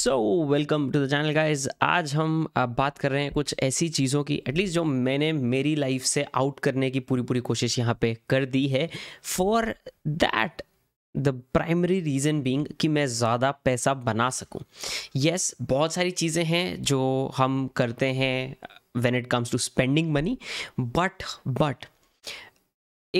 So welcome to the channel guys आज हम बात कर रहे हैं कुछ ऐसी चीज़ों की एटलीस्ट जो मैंने मेरी लाइफ से आउट करने की पूरी पूरी कोशिश यहाँ पे कर दी है for that the primary reason being कि मैं ज़्यादा पैसा बना सकूँ यस yes, बहुत सारी चीज़ें हैं जो हम करते हैं when it comes to spending money but but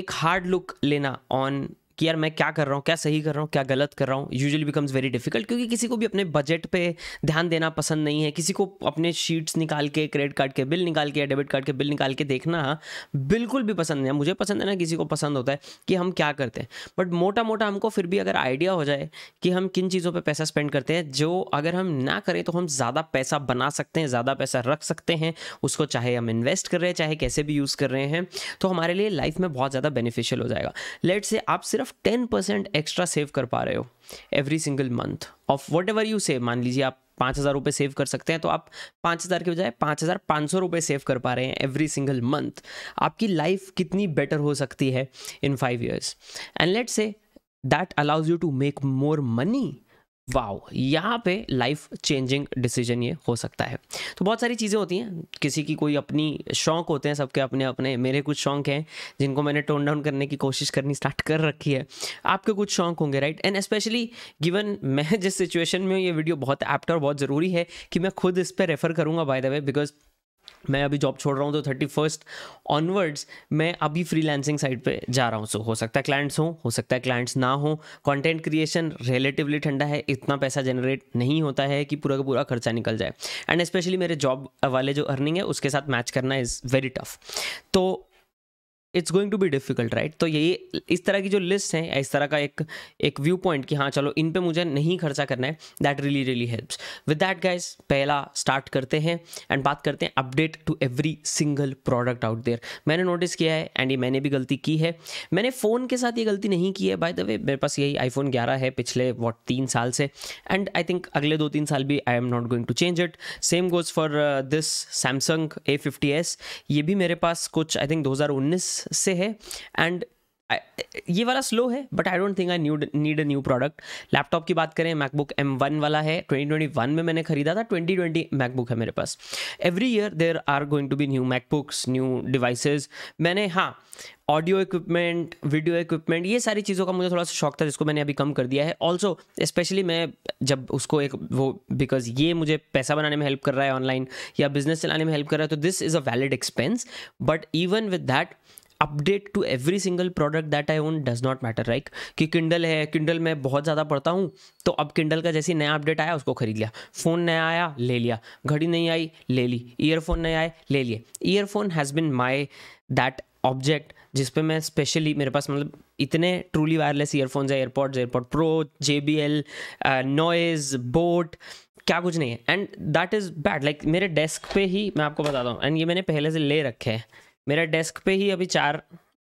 एक हार्ड लुक लेना ऑन कि यार मैं क्या कर रहा हूँ क्या सही कर रहा हूँ क्या गलत कर रहा हूँ यूजली बिकम्स वेरी डिफिकल्ट क्योंकि किसी को भी अपने बजट पे ध्यान देना पसंद नहीं है किसी को अपने शीट्स निकाल के क्रेडिट कार्ड के बिल निकाल के या डेबिट कार्ड के बिल निकाल के देखना बिल्कुल भी पसंद नहीं है मुझे पसंद है ना किसी को पसंद होता है कि हम क्या करते हैं बट मोटा मोटा हमको फिर भी अगर आइडिया हो जाए कि हम किन चीज़ों पर पैसा स्पेंड करते हैं जो अगर हम ना करें तो हम ज़्यादा पैसा बना सकते हैं ज़्यादा पैसा रख सकते हैं उसको चाहे हम इन्वेस्ट कर रहे हैं चाहे कैसे भी यूज़ कर रहे हैं तो हमारे लिए लाइफ में बहुत ज़्यादा बेनिफिशियल हो जाएगा लेट से आप सिर्फ सिर्फ टेन परसेंट एक्स्ट्रा सेव कर पा रहे हो every single month of whatever you save मान लीजिए आप पाँच हज़ार रुपये सेव कर सकते हैं तो आप पाँच हज़ार के बजाय पाँच हज़ार पाँच सौ रुपये सेव कर पा रहे हैं एवरी सिंगल मंथ आपकी लाइफ कितनी बेटर हो सकती है in five years and let's say that allows you to make more money wow यहाँ पे लाइफ चेंजिंग डिसीजन ये हो सकता है तो बहुत सारी चीज़ें होती हैं किसी की कोई अपनी शौक होते हैं सबके अपने अपने मेरे कुछ शौक हैं जिनको मैंने टोन डाउन करने की कोशिश करनी स्टार्ट कर रखी है आपके कुछ शौक होंगे राइट एंड स्पेशली गिवन मैं जिस सिचुएशन में हूँ ये वीडियो बहुत एप्ट और बहुत ज़रूरी है कि मैं खुद इस पर रेफ़र करूँगा बाय द वे बिकॉज मैं अभी जॉब छोड़ रहा हूँ तो थर्टी फर्स्ट ऑनवर्ड्स मैं अभी लैंसिंग साइड पे जा रहा हूँ सो so, हो सकता है क्लाइंट्स हों हो सकता है क्लाइंट्स ना हो कंटेंट क्रिएशन रिलेटिवली ठंडा है इतना पैसा जनरेट नहीं होता है कि पूरा का पूरा खर्चा निकल जाए एंड स्पेशली मेरे जॉब वाले जो अर्निंग है उसके साथ मैच करना इज़ वेरी टफ तो it's going to be difficult right तो ये इस तरह की जो लिस्ट हैं इस तरह का एक एक व्यू पॉइंट कि हाँ चलो इन पे मुझे नहीं खर्चा करना है that really really helps with that guys पहला स्टार्ट करते हैं एंड बात करते हैं update to every single product out there मैंने नोटिस किया है एंड ये मैंने भी गलती की है मैंने फ़ोन के साथ ये गलती नहीं की है बाय द वे मेरे पास यही आईफोन ग्यारह है पिछले वॉट तीन साल से एंड आई थिंक अगले दो तीन साल भी I am not going to change it same goes for this Samsung A fifty S ये भी मेरे पास कुछ आई थिंक दो हज़ार उन्नीस से है एंड ये वाला स्लो है but I don't think I new need a new product laptop की बात करें मैकबुक एम वन वाला है 2021 में मैंने खरीदा था 2020 मैकबुक है मेरे पास every year there are going to be new MacBooks new devices मैंने हाँ ऑडियो इक्विपमेंट वीडियो इक्विपमेंट ये सारी चीज़ों का मुझे थोड़ा सा शौक था जिसको मैंने अभी कम कर दिया है ऑल्सो स्पेशली मैं जब उसको एक वो बिकॉज ये मुझे पैसा बनाने में हेल्प कर रहा है ऑनलाइन या बिजनेस चलाने में हेल्प कर रहा है तो this is a valid expense but even with that update to every single product that I own does not matter right कि किंडल है किंडल में बहुत ज़्यादा पढ़ता हूँ तो अब किंडल का जैसे नया अपडेट आया उसको खरीद लिया फ़ोन नया आया ले लिया घड़ी नहीं आई ले ली ईयरफोन नया आए ले लिए earphone has been my that object जिस पे मैं स्पेशली मेरे पास मतलब इतने ट्रूली वायरलेस ईयरफोन्स है AirPods AirPods pro J B L noise boAt क्या कुछ नहीं है and that is bad like मेरे डेस्क पे ही मैं आपको बताता हूँ एंड ये मैंने पहले से ले रखे हैं मेरा डेस्क पे ही अभी चार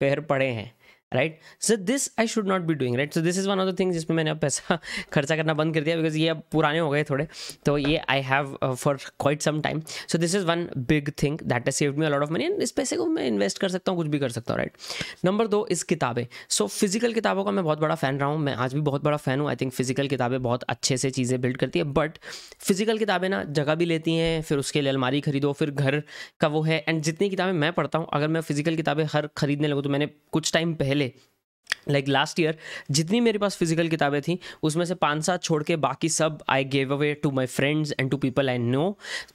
पेयर पड़े हैं right so this I should not be doing right so this is one of the things जिसमें मैंने अब पैसा खर्चा करना बंद कर दिया बिकॉज ये अब पुराने हो गए थोड़े तो ये I have for quite some time so this is one big thing that has saved me a lot of money and इस पैसे को मैं इन्वेस्ट कर सकता हूँ कुछ भी कर सकता हूँ राइट नंबर दो इस किताबें सो फिजिकल किताबों का मैं बहुत बड़ा फ़ैन रहा हूँ मैं आज भी बहुत बड़ा फ़ैन हूँ आई थिंक फिजिकल किताबें बहुत अच्छे से चीज़ें बिल्ड करती है बट फिजिकल किताबें ना जगह भी लेती हैं फिर उसके लिए अलमारी खरीदो फिर घर का वो है एंड जितनी किताबें मैं पढ़ता हूँ अगर मैं फिजिकल किताबें हर खरीदने लगूँ तो मैंने कुछ टाइम पहले पहले लाइक लास्ट ईयर जितनी मेरे पास फिजिकल किताबें थी उसमें से पाँच सात छोड़ के बाकी सब I gave away to my friends and to people I know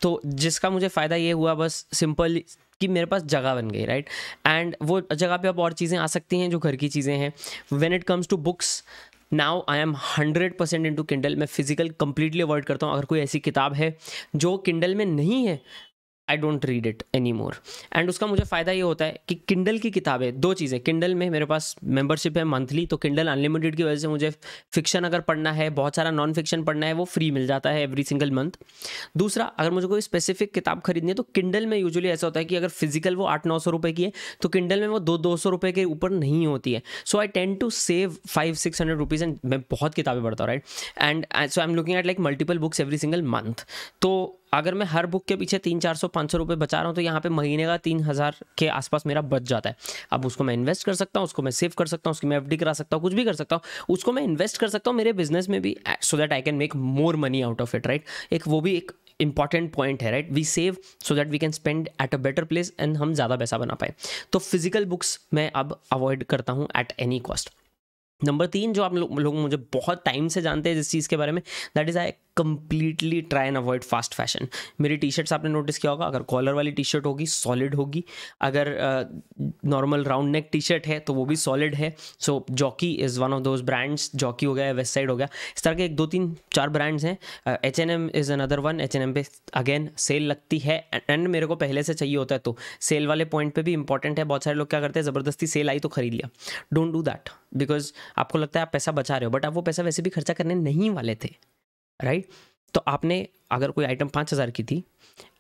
तो जिसका मुझे फ़ायदा ये हुआ बस सिंपल कि मेरे पास जगह बन गई राइट एंड वो जगह पे अब और चीज़ें आ सकती हैं जो घर की चीज़ें हैं when it comes to books now I am hundred percent into Kindle मैं फिजिकल कंप्लीटली अवॉइड करता हूँ अगर कोई ऐसी किताब है जो किंडल में नहीं है I don't read it any more and उसका मुझे फ़ायदा ये होता है कि किंडल की किताबें दो चीज़ें किंडल में मेरे पास मेंबरशिप है मंथली तो किंडल अनलिमिटेड की वजह से मुझे फिक्शन अगर पढ़ना है बहुत सारा नॉन फिक्शन पढ़ना है वो फ्री मिल जाता है एवरी सिंगल मंथ दूसरा अगर मुझे कोई स्पेसिफिक किताब खरीदनी है तो किंडल में यूजली ऐसा होता है कि अगर फिजिकल वो आठ नौ सौ रुपये की है तो किंडल में वो दो दो सौ रुपये के ऊपर नहीं होती है so I tend to save five six hundred rupees and मैं बहुत किताबें पढ़ता हूँ right and so I am looking at like multiple books every single month तो अगर मैं हर बुक के पीछे तीन चार सौ पाँच सौ रुपये बचा रहा हूँ तो यहाँ पे महीने का तीन हज़ार के आसपास मेरा बच जाता है अब उसको मैं इन्वेस्ट कर सकता हूँ उसको मैं सेव कर सकता हूँ उसकी मैं एफ करा सकता हूँ कुछ भी कर सकता हूँ उसको मैं इन्वेस्ट कर सकता हूँ मेरे बिजनेस में भी so that I can make more money out of it right एक वो भी एक इंपॉर्टेंट पॉइंट है right we save so that we can spend at a better place and हम ज़्यादा पैसा बना पाए तो फिजिकल बुक्स मैं अब अवॉइड करता हूँ एट एनी कॉस्ट नंबर तीन जो आप लोग लो, मुझे बहुत टाइम से जानते हैं जिस चीज़ के बारे में that is I completely try and avoid fast fashion मेरी टी शर्ट्स आपने नोटिस किया होगा अगर कॉलर वाली टी शर्ट होगी सॉलिड होगी अगर normal round neck T shirt है तो वो भी सॉलिड है so Jockey is one of those brands Jockey हो गया वेस्ट साइड हो गया इस तरह के एक दो तीन चार ब्रांड्स हैं H and M is another one H and M पे अगेन सेल लगती है एंड मेरे को पहले से चाहिए होता है तो सेल वाले पॉइंट पर भी इंपॉर्टेंट है बहुत सारे लोग क्या करते हैं ज़बरदस्ती सेल आई तो खरीद लिया डोंट डू दैट बिकॉज आपको लगता है आप पैसा बचा रहे हो बट आप वो पैसा वैसे भी खर्चा करने नहीं वाले थे राइट तो आपने अगर कोई आइटम पाँच हज़ार की थी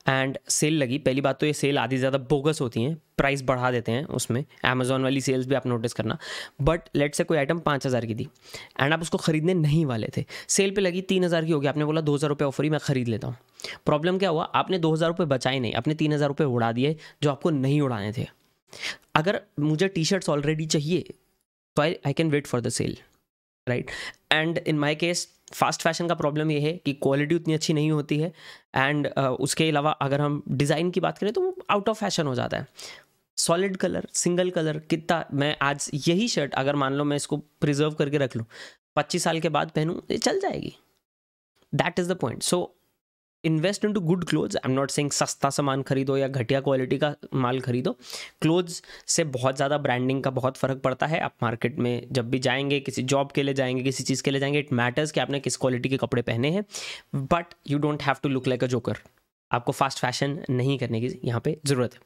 एंड सेल लगी पहली बात तो ये सेल आधी ज़्यादा बोगस होती हैं प्राइस बढ़ा देते हैं उसमें अमेजोन वाली सेल्स भी आप नोटिस करना बट लेट से कोई आइटम पाँच हज़ार की थी एंड आप उसको ख़रीदने नहीं वाले थे सेल पे लगी तीन हज़ार की होगी आपने बोला दो हज़ार रुपये ऑफर ही मैं ख़रीद लेता हूँ प्रॉब्लम क्या हुआ आपने दो हज़ार रुपये बचाए नहीं आपने तीन हज़ार रुपये उड़ा दिए जो आपको नहीं उड़ाने थे अगर मुझे टी शर्ट्स ऑलरेडी चाहिए तो I I can wait for the sale right and in my case fast fashion का प्रॉब्लम ये है कि क्वालिटी उतनी अच्छी नहीं होती है एंड uh, उसके अलावा अगर हम डिज़ाइन की बात करें तो वो आउट ऑफ फैशन हो जाता है सॉलिड कलर सिंगल कलर कितना मैं आज यही शर्ट अगर मान लो मैं इसको प्रिजर्व करके रख लूँ पच्चीस साल के बाद पहनूँ ये चल जाएगी that is the point so invest into good clothes I am not saying सस्ता सामान खरीदो या घटिया क्वालिटी का माल खरीदो क्लोथ्स से बहुत ज़्यादा ब्रांडिंग का बहुत फ़र्क पड़ता है आप मार्केट में जब भी जाएंगे किसी जॉब के लिए जाएंगे किसी चीज़ के लिए जाएंगे इट मैटर्स कि आपने किस क्वालिटी के कपड़े पहने हैं but you don't have to look like a joker आपको फास्ट फैशन नहीं करने की यहाँ पे ज़रूरत है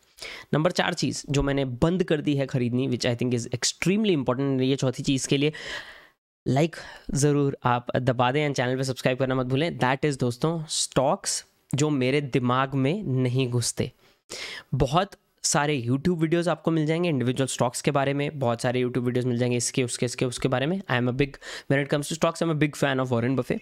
नंबर चार चीज़ जो मैंने बंद कर दी है खरीदनी which I think is extremely important ये चौथी चीज़ के लिए लाइक ज़रूर आप दबा दें एंड चैनल पे सब्सक्राइब करना मत भूलें दैट इज़ दोस्तों स्टॉक्स जो मेरे दिमाग में नहीं घुसते बहुत सारे यूट्यूब वीडियोस आपको मिल जाएंगे इंडिविजुअल स्टॉक्स के बारे में बहुत सारे यूट्यूब वीडियोस मिल जाएंगे इसके उसके इसके उसके बारे में I am a big when it comes to stocks am a big fan of Warren Buffett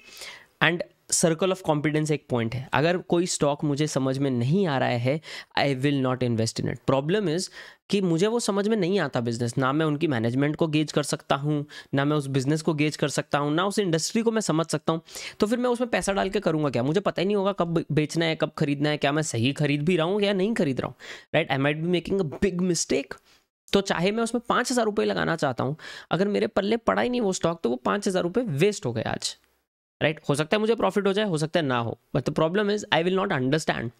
and circle of confidence एक पॉइंट है अगर कोई स्टॉक मुझे समझ में नहीं आ रहा है I will not invest in it problem is कि मुझे वो समझ में नहीं आता बिजनेस ना मैं उनकी मैनेजमेंट को गेज कर सकता हूँ ना मैं उस बिजनेस को गेज कर सकता हूँ ना उस इंडस्ट्री को मैं समझ सकता हूँ तो फिर मैं उसमें पैसा डाल के करूँगा क्या मुझे पता ही नहीं होगा कब बेचना है कब खरीदना है क्या मैं सही खरीद भी रहा हूँ या नहीं खरीद रहा हूँ right I might be making a big mistake तो चाहे मैं उसमें पाँच हज़ार रुपये लगाना चाहता हूँ अगर मेरे पल्ले पड़ा ही नहीं वो स्टॉक तो वो पाँच हज़ार रुपये वेस्ट हो गए आज राइट right? हो सकता है मुझे प्रॉफिट हो जाए हो सकता है ना हो but the problem is I will not understand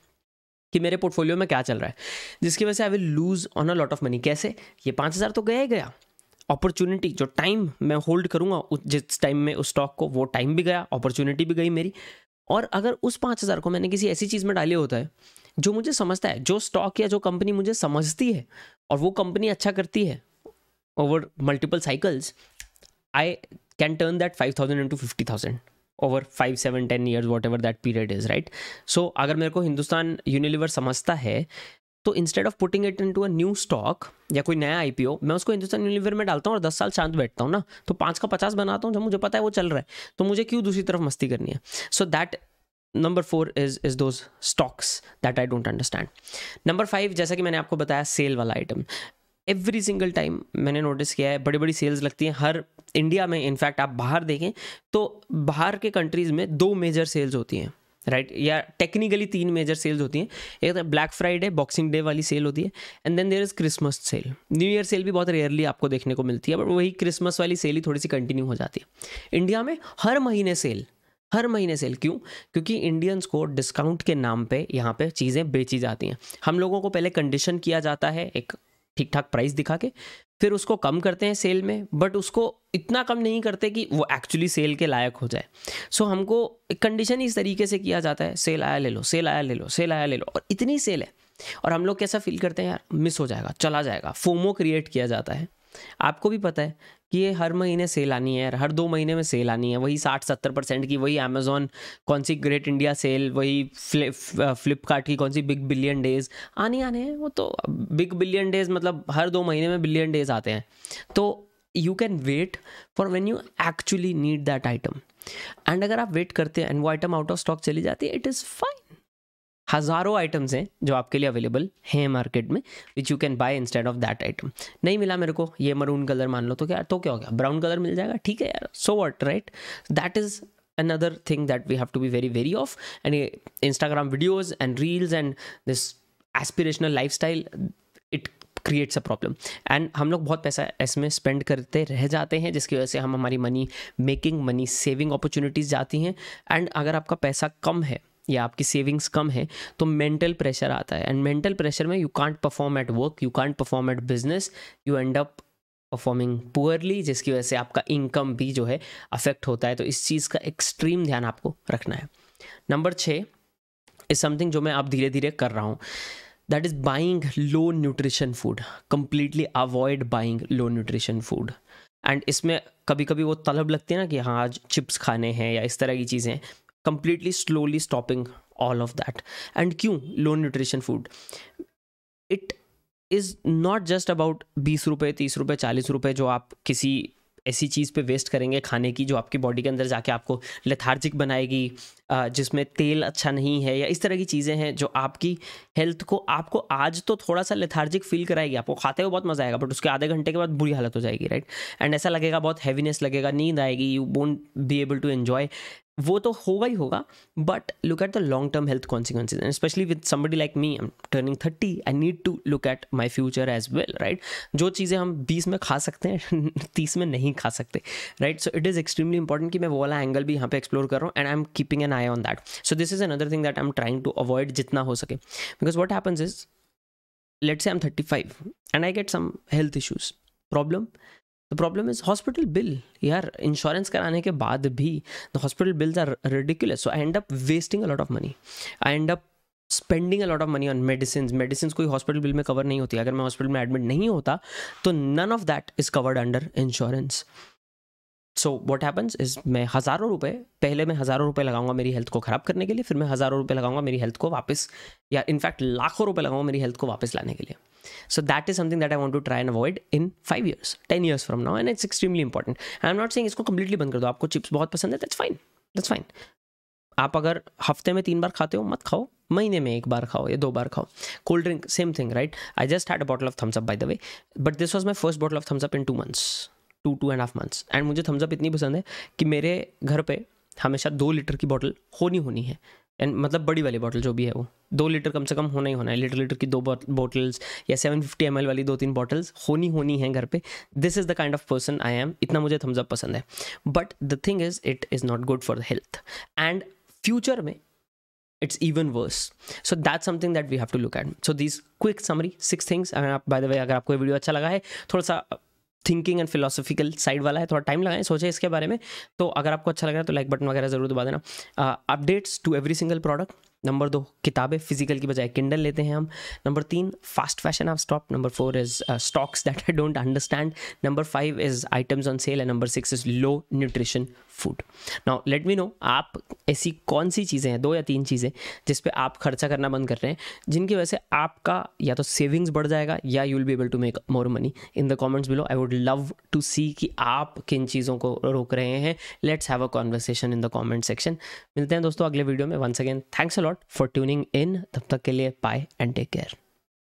कि मेरे पोर्टफोलियो में क्या चल रहा है जिसकी वजह से I will lose on a lot of money कैसे ये पाँच हज़ार तो गया ही गया अपॉर्चुनिटी जो टाइम मैं होल्ड करूँगा जिस टाइम में उस स्टॉक को वो टाइम भी गया अपॉर्चुनिटी भी गई मेरी और अगर उस पाँच हज़ार को मैंने किसी ऐसी चीज़ में डाले होता है जो मुझे समझता है जो स्टॉक या जो कंपनी मुझे समझती है और वो कंपनी अच्छा करती है over multiple cycles I can turn that five thousand into fifty thousand over five seven ten years whatever that period is right so अगर मेरे को हिंदुस्तान यूनिलीवर समझता है तो instead of putting it into a new stock या कोई नया IPO मैं उसको हिंदुस्तान यूनिलीवर में डालता हूँ और दस साल शांत बैठता हूँ ना तो पाँच का पचास बनाता हूँ जब मुझे पता है वो चल रहा है तो मुझे क्यों दूसरी तरफ मस्ती करनी है so that number four is is those stocks that I don't understand number five जैसा कि मैंने आपको बताया सेल वाला आइटम एवरी सिंगल टाइम मैंने नोटिस किया है बड़ी बड़ी सेल्स लगती हैं हर इंडिया में इनफैक्ट आप बाहर देखें तो बाहर के कंट्रीज़ में दो मेजर सेल्स होती हैं राइट right? या टेक्निकली तीन मेजर सेल्स होती हैं एक तो ब्लैक फ्राइडे बॉक्सिंग डे वाली सेल होती है and then there is Christmas sale new year sale भी बहुत रेयरली आपको देखने को मिलती है बट वही क्रिसमस वाली सेल ही थोड़ी सी कंटिन्यू हो जाती है इंडिया में हर महीने सेल हर महीने सेल क्यों क्योंकि इंडियंस को डिस्काउंट के नाम पे यहाँ पे चीज़ें बेची जाती हैं हम लोगों को पहले कंडीशन किया जाता है एक ठीक ठाक प्राइस दिखा के फिर उसको कम करते हैं सेल में बट उसको इतना कम नहीं करते कि वो एक्चुअली सेल के लायक हो जाए सो so, हमको कंडीशन इस तरीके से किया जाता है सेल आया ले लो सेल आया ले लो सेल आया ले लो और इतनी सेल है और हम लोग कैसा फील करते हैं यार मिस हो जाएगा चला जाएगा फोमो क्रिएट किया जाता है आपको भी पता है कि ये हर महीने सेल आनी है हर दो महीने में सेल आनी है वही साठ सत्तर परसेंट की वही अमेजोन कौन सी ग्रेट इंडिया सेल वही फ्लिपकार्ट की कौन सी बिग बिलियन डेज आने आने हैं वो तो बिग बिलियन डेज मतलब हर दो महीने में बिलियन डेज आते हैं तो you can wait for when you actually need that item and अगर आप वेट करते हैं एंड वो आइटम आउट ऑफ स्टॉक चली जाती है इट इज़ फाइन हज़ारों आइटम्स हैं जो आपके लिए अवेलेबल हैं मार्केट में which you can buy instead of that item नहीं मिला मेरे को ये मरून कलर मान लो तो क्या तो क्या हो गया ब्राउन कलर मिल जाएगा ठीक है यार so what right that is another thing that we have to be very very of and Instagram videos and reels and this aspirational life style it creates a problem and हम लोग बहुत पैसा इसमें spend करते रह जाते हैं जिसकी वजह से हम हमारी money making money saving opportunities जाती हैं एंड अगर आपका पैसा कम है या आपकी सेविंग्स कम है तो मेंटल प्रेशर आता है एंड मेंटल प्रेशर में you can't perform at work you can't perform at business you end up performing poorly जिसकी वजह से आपका इनकम भी जो है अफेक्ट होता है तो इस चीज़ का एक्सट्रीम ध्यान आपको रखना है नंबर छः इज़ समथिंग जो मैं आप धीरे धीरे कर रहा हूँ that is buying low nutrition food completely avoid buying low nutrition food and इसमें कभी कभी वो तलब लगती है ना कि हाँ आज चिप्स खाने हैं या इस तरह की चीज़ें completely slowly stopping all of that and क्यों low nutrition food it is not just about बीस रुपये तीस रुपये चालीस रुपये जो आप किसी ऐसी चीज़ पे वेस्ट करेंगे खाने की जो आपकी बॉडी के अंदर जाके आपको लेथार्जिक बनाएगी जिसमें तेल अच्छा नहीं है या इस तरह की चीज़ें हैं जो आपकी हेल्थ को आपको आज तो थोड़ा सा लेथार्जिक फील कराएगी आपको खाते हुए बहुत मज़ा आएगा बट उसके आधे घंटे के बाद बुरी हालत हो जाएगी राइट एंड ऐसा लगेगा बहुत हैवीनेस लगेगा नींद आएगी you won't be able to enjoy वो तो होगा ही होगा but look at the long term health consequences and specially with somebody like me am turning thirty I need to look at my future as well right जो चीज़ें हम बीस में खा सकते हैं तीस में नहीं खा सकते right so it is extremely important कि मैं वो वाला एंगल भी यहाँ पे एक्सप्लोर कर रहा हूँ and I am keeping an eye on that so this is another thing that I am trying to avoid जितना हो सके because what happens is let's I am thirty five and I get some health issues problem the problem is hospital bill यार insurance कराने के बाद भी the hospital bills are ridiculous so I end up wasting a lot of money I end up spending a lot of money on medicine medicine कोई hospital bill में cover नहीं होती अगर मैं हॉस्पिटल में एडमिट नहीं होता तो none of that is covered under insurance so what happens is मैं हज़ारों रुपये पहले मैं हज़ारों रुपये लगाऊंगा मेरी हेल्थ को ख़राब करने के लिए फिर मैं हज़ारों रुपये लगाऊंगा मेरी हेल्थ को वापस या इनफैक्ट लाखों रुपये लगाऊंगा मेरी हेल्थ को वापस लाने के लिए So that is something that I want to try and avoid in five years, years years from now, and it's extremely important. I'm not saying इसको completely बंद कर दो आपको chips बहुत पसंद है that's fine, that's fine. आप अगर हफ्ते में तीन बार खाते हो मत खाओ महीने में एक बार खाओ या दो बार खाओ cold drink same thing right I just had a bottle of Thums Up by the way but this was my first bottle of Thums Up in two months two two and half months and मुझे Thums Up इतनी पसंद है कि मेरे घर पे हमेशा दो लीटर की बॉटल होनी होनी है एंड मतलब बड़ी वाली बॉटल जो भी है वो दो लीटर कम से कम होना ही होना है लीटर लीटर की दो बॉटल्स या सेवन फिफ्टी एम वाली दो तीन बॉटल्स होनी होनी है घर पे this is the kind of person I am इतना मुझे थम्स अप पसंद है but the thing is it is not good for the health and future में even worse so that something that we have to look at so this quick summary six things अगर आप by the way अगर आपको ये video अच्छा लगा है थोड़ा सा थिंकिंग एंड फिलोसफिकल साइड वाला है थोड़ा टाइम लगाएं सोचें इसके बारे में तो अगर आपको अच्छा लग रहा है तो लाइक बटन वगैरह जरूर दबा देना updates to every single product number दो किताबें फिजिकल की बजाय किंडल लेते हैं हम नंबर तीन फास्ट फैशन आप stop number four is stocks that I don't understand number five is items on sale and number six is low nutrition food now let me know आप ऐसी कौन सी चीज़ें हैं दो या तीन चीज़ें जिस पे आप खर्चा करना बंद कर रहे हैं जिनकी वजह से आपका या तो सेविंग्स बढ़ जाएगा या you will be able to make more money in the comments below I would love to see कि आप किन चीज़ों को रोक रहे हैं let's have a conversation in the comment section मिलते हैं दोस्तों अगले वीडियो में once again thanks a lot for tuning in तब तक के लिए बाय एंड टेक केयर